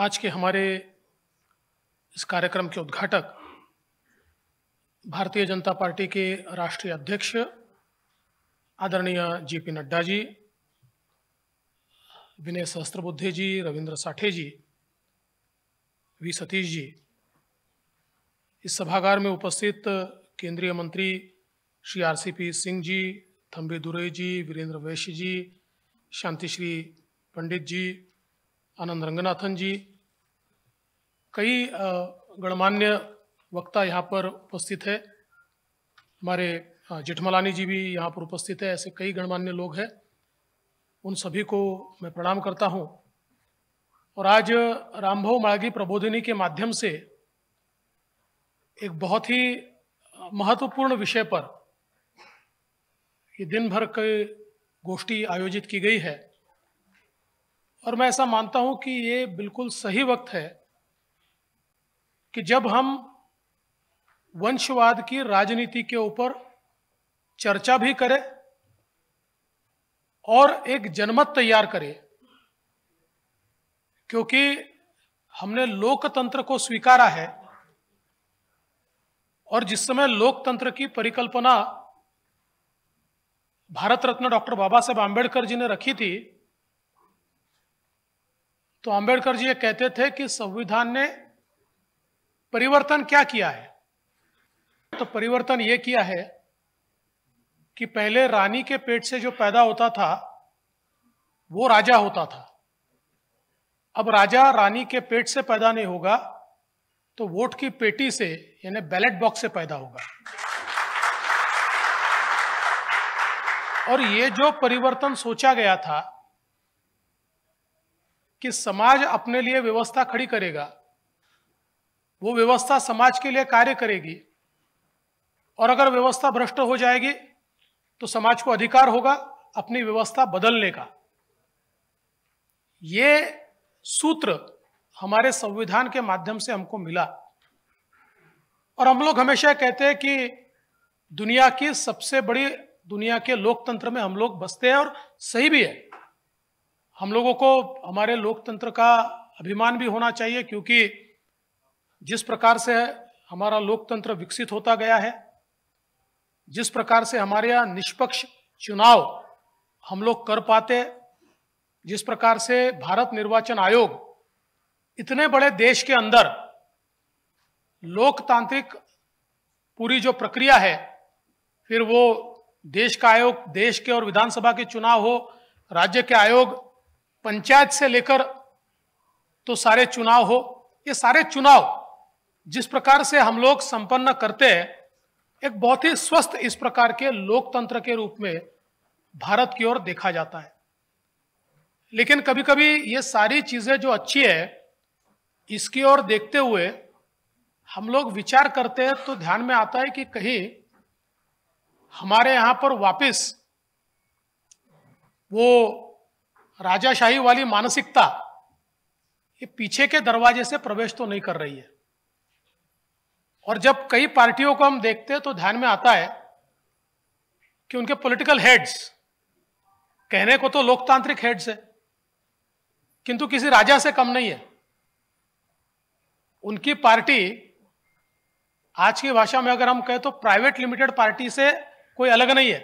आज के हमारे इस कार्यक्रम के उद्घाटक भारतीय जनता पार्टी के राष्ट्रीय अध्यक्ष आदरणीय J P Nadda ji Vinay Sahasrabuddhe ji Ravindra Sathe ji V Satish ji इस सभागार में उपस्थित केंद्रीय मंत्री Shri R C P Singh ji Thambi Durai ji Virendra Vaishya ji शांति श्री पंडित जी आनंद रंगनाथन जी कई गणमान्य वक्ता यहाँ पर उपस्थित है हमारे जेठमलानी जी भी यहाँ पर उपस्थित है ऐसे कई गणमान्य लोग हैं उन सभी को मैं प्रणाम करता हूँ और आज रामभव मागी प्रबोधिनी के माध्यम से एक बहुत ही महत्वपूर्ण विषय पर ये दिन भर की गोष्ठी आयोजित की गई है और मैं ऐसा मानता हूं कि ये बिल्कुल सही वक्त है कि जब हम वंशवाद की राजनीति के ऊपर चर्चा भी करें और एक जनमत तैयार करें क्योंकि हमने लोकतंत्र को स्वीकारा है और जिस समय लोकतंत्र की परिकल्पना भारत रत्न डॉक्टर बाबा साहेब आंबेडकर जी ने रखी थी तो अंबेडकर जी ये कहते थे कि संविधान ने परिवर्तन क्या किया है तो परिवर्तन ये किया है कि पहले रानी के पेट से जो पैदा होता था वो राजा होता था अब राजा रानी के पेट से पैदा नहीं होगा तो वोट की पेटी से यानी बैलेट बॉक्स से पैदा होगा और ये जो परिवर्तन सोचा गया था कि समाज अपने लिए व्यवस्था खड़ी करेगा वो व्यवस्था समाज के लिए कार्य करेगी और अगर व्यवस्था भ्रष्ट हो जाएगी तो समाज को अधिकार होगा अपनी व्यवस्था बदलने का ये सूत्र हमारे संविधान के माध्यम से हमको मिला और हम लोग हमेशा कहते हैं कि दुनिया की सबसे बड़ी दुनिया के लोकतंत्र में हम लोग बसते हैं और सही भी है हम लोगों को हमारे लोकतंत्र का अभिमान भी होना चाहिए क्योंकि जिस प्रकार से हमारा लोकतंत्र विकसित होता गया है जिस प्रकार से हमारे यहाँ निष्पक्ष चुनाव हम लोग कर पाते जिस प्रकार से भारत निर्वाचन आयोग इतने बड़े देश के अंदर लोकतांत्रिक पूरी जो प्रक्रिया है फिर वो देश का आयोग देश के और विधानसभा के चुनाव हो राज्य के आयोग पंचायत से लेकर तो सारे चुनाव हो ये सारे चुनाव जिस प्रकार से हम लोग संपन्न करते हैं एक बहुत ही स्वस्थ इस प्रकार के लोकतंत्र के रूप में भारत की ओर देखा जाता है लेकिन कभी कभी ये सारी चीज़ें जो अच्छी है इसकी ओर देखते हुए हम लोग विचार करते हैं तो ध्यान में आता है कि कहीं हमारे यहां पर वापस वो राजाशाही वाली मानसिकता ये पीछे के दरवाजे से प्रवेश तो नहीं कर रही है और जब कई पार्टियों को हम देखते हैं तो ध्यान में आता है कि उनके पॉलिटिकल हेड्स कहने को तो लोकतांत्रिक हेड्स है किंतु किसी राजा से कम नहीं है उनकी पार्टी आज की भाषा में अगर हम कहें तो प्राइवेट लिमिटेड पार्टी से कोई अलग नहीं है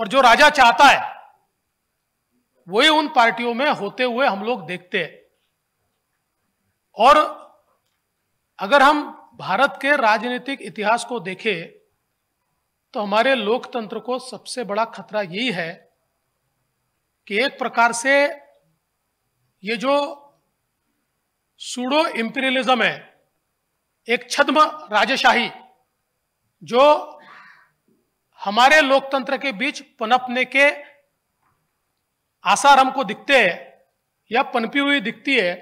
और जो राजा चाहता है वही उन पार्टियों में होते हुए हम लोग देखते हैं और अगर हम भारत के राजनीतिक इतिहास को देखें तो हमारे लोकतंत्र को सबसे बड़ा खतरा यही है कि एक प्रकार से ये जो सूडो इंपीरियलिज्म है एक छद्म राजशाही जो हमारे लोकतंत्र के बीच पनपने के आसार हमको दिखते हैं या पनपी हुई दिखती है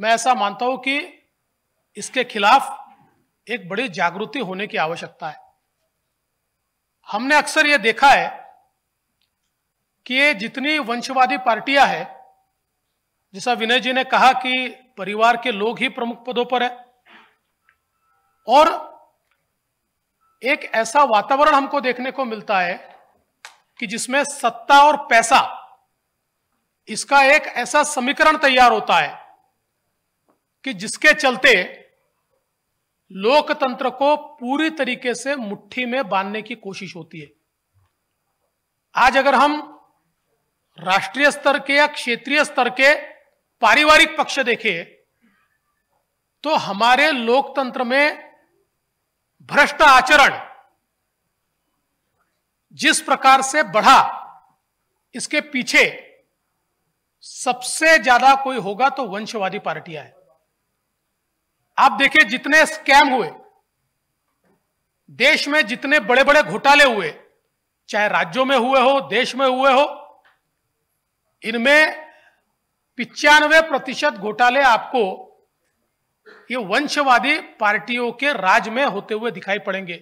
मैं ऐसा मानता हूं कि इसके खिलाफ एक बड़ी जागृति होने की आवश्यकता है हमने अक्सर यह देखा है कि ये जितनी वंशवादी पार्टियां हैं जैसा विनय जी ने कहा कि परिवार के लोग ही प्रमुख पदों पर है और एक ऐसा वातावरण हमको देखने को मिलता है कि जिसमें सत्ता और पैसा इसका एक ऐसा समीकरण तैयार होता है कि जिसके चलते लोकतंत्र को पूरी तरीके से मुट्ठी में बांधने की कोशिश होती है आज अगर हम राष्ट्रीय स्तर के या क्षेत्रीय स्तर के पारिवारिक पक्ष देखें तो हमारे लोकतंत्र में भ्रष्ट आचरण जिस प्रकार से बढ़ा इसके पीछे सबसे ज्यादा कोई होगा तो वंशवादी पार्टियां हैं आप देखिए जितने स्कैम हुए देश में जितने बड़े बड़े घोटाले हुए चाहे राज्यों में हुए हो देश में हुए हो इनमें पिचानवे प्रतिशत घोटाले आपको ये वंशवादी पार्टियों के राज में होते हुए दिखाई पड़ेंगे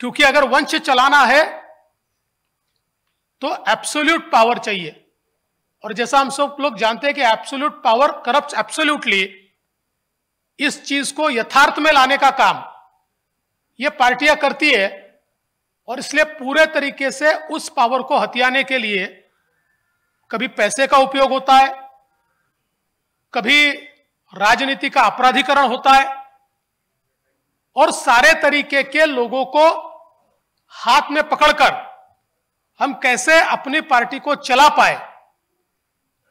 क्योंकि अगर वंश चलाना है तो एब्सोल्यूट पावर चाहिए और जैसा हम सब लोग जानते हैं कि एब्सोल्यूट पावर करप्ट एब्सोल्यूटली इस चीज को यथार्थ में लाने का काम ये पार्टियां करती है और इसलिए पूरे तरीके से उस पावर को हथियाने के लिए कभी पैसे का उपयोग होता है कभी राजनीति का अपराधिकरण होता है और सारे तरीके के लोगों को हाथ में पकड़कर हम कैसे अपनी पार्टी को चला पाए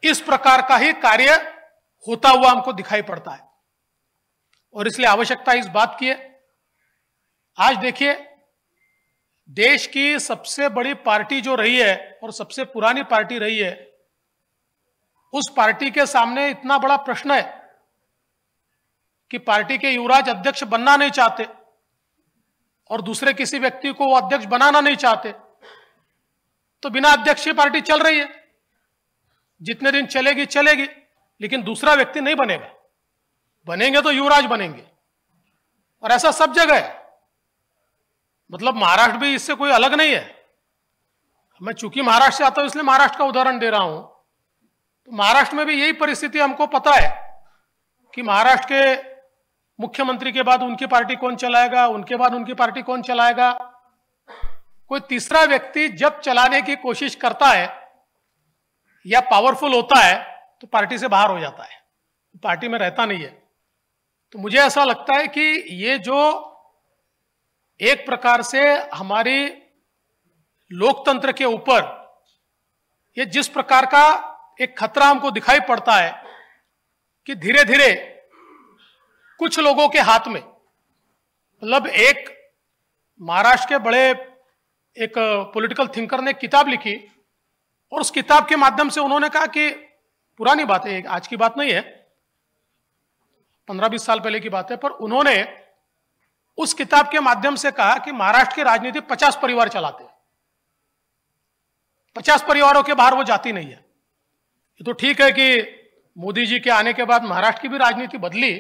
इस प्रकार का ही कार्य होता हुआ हमको दिखाई पड़ता है और इसलिए आवश्यकता इस बात की है आज देखिए देश की सबसे बड़ी पार्टी जो रही है और सबसे पुरानी पार्टी रही है उस पार्टी के सामने इतना बड़ा प्रश्न है कि पार्टी के युवराज अध्यक्ष बनना नहीं चाहते और दूसरे किसी व्यक्ति को वो अध्यक्ष बनाना नहीं चाहते तो बिना अध्यक्ष पार्टी चल रही है जितने दिन चलेगी चलेगी लेकिन दूसरा व्यक्ति नहीं बनेगा बनेंगे तो युवराज बनेंगे और ऐसा सब जगह है मतलब महाराष्ट्र भी इससे कोई अलग नहीं है मैं चूंकि महाराष्ट्र से आता हूं इसलिए महाराष्ट्र का उदाहरण दे रहा हूं तो महाराष्ट्र में भी यही परिस्थिति हमको पता है कि महाराष्ट्र के मुख्यमंत्री के बाद उनकी पार्टी कौन चलाएगा उनके बाद उनकी पार्टी कौन चलाएगा कोई तीसरा व्यक्ति जब चलाने की कोशिश करता है या पावरफुल होता है तो पार्टी से बाहर हो जाता है पार्टी में रहता नहीं है तो मुझे ऐसा लगता है कि ये जो एक प्रकार से हमारी लोकतंत्र के ऊपर ये जिस प्रकार का एक खतरा हमको दिखाई पड़ता है कि धीरे धीरे कुछ लोगों के हाथ में मतलब एक महाराष्ट्र के बड़े एक पॉलिटिकल थिंकर ने किताब लिखी और उस किताब के माध्यम से उन्होंने कहा कि पुरानी बात है आज की बात नहीं है पंद्रह बीस साल पहले की बात है पर उन्होंने उस किताब के माध्यम से कहा कि महाराष्ट्र की राजनीति पचास परिवार चलाते हैं पचास परिवारों के बाहर वो जाती नहीं है ये तो ठीक है कि मोदी जी के आने के बाद महाराष्ट्र की भी राजनीति बदली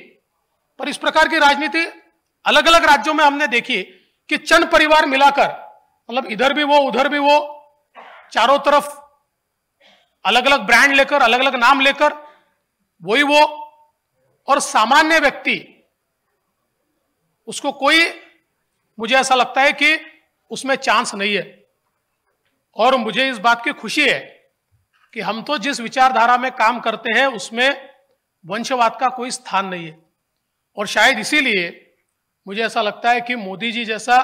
पर इस प्रकार की राजनीति अलग अलग राज्यों में हमने देखी कि चंद परिवार मिलाकर मतलब इधर भी वो उधर भी वो चारों तरफ अलग अलग ब्रांड लेकर अलग अलग नाम लेकर वही वो और सामान्य व्यक्ति उसको कोई मुझे ऐसा लगता है कि उसमें चांस नहीं है और मुझे इस बात की खुशी है कि हम तो जिस विचारधारा में काम करते हैं उसमें वंशवाद का कोई स्थान नहीं है और शायद इसीलिए मुझे ऐसा लगता है कि मोदी जी जैसा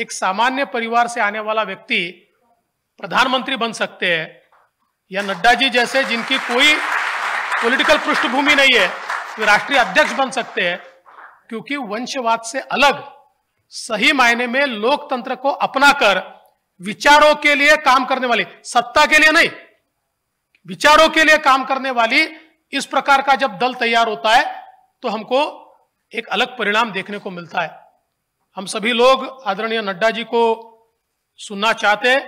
एक सामान्य परिवार से आने वाला व्यक्ति प्रधानमंत्री बन सकते हैं या नड्डा जी जैसे जिनकी कोई पॉलिटिकल पृष्ठभूमि नहीं है वे तो राष्ट्रीय अध्यक्ष बन सकते हैं क्योंकि वंशवाद से अलग सही मायने में लोकतंत्र को अपनाकर विचारों के लिए काम करने वाली सत्ता के लिए नहीं विचारों के लिए काम करने वाली इस प्रकार का जब दल तैयार होता है तो हमको एक अलग परिणाम देखने को मिलता है हम सभी लोग आदरणीय नड्डा जी को सुनना चाहते हैं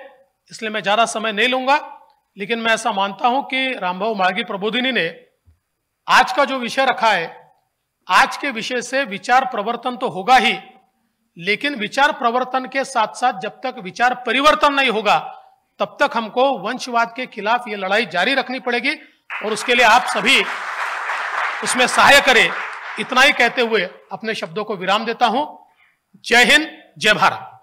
इसलिए मैं ज़्यादा समय नहीं लूंगा लेकिन मैं ऐसा मानता हूं कि रामभाव मार्गी प्रबोधिनी ने आज का जो विषय रखा है आज के विषय से विचार प्रवर्तन तो होगा ही लेकिन विचार प्रवर्तन के साथ साथ जब तक विचार परिवर्तन नहीं होगा तब तक हमको वंशवाद के खिलाफ ये लड़ाई जारी रखनी पड़ेगी और उसके लिए आप सभी उसमें सहाय करें इतना ही कहते हुए अपने शब्दों को विराम देता हूं जय हिंद जय भारत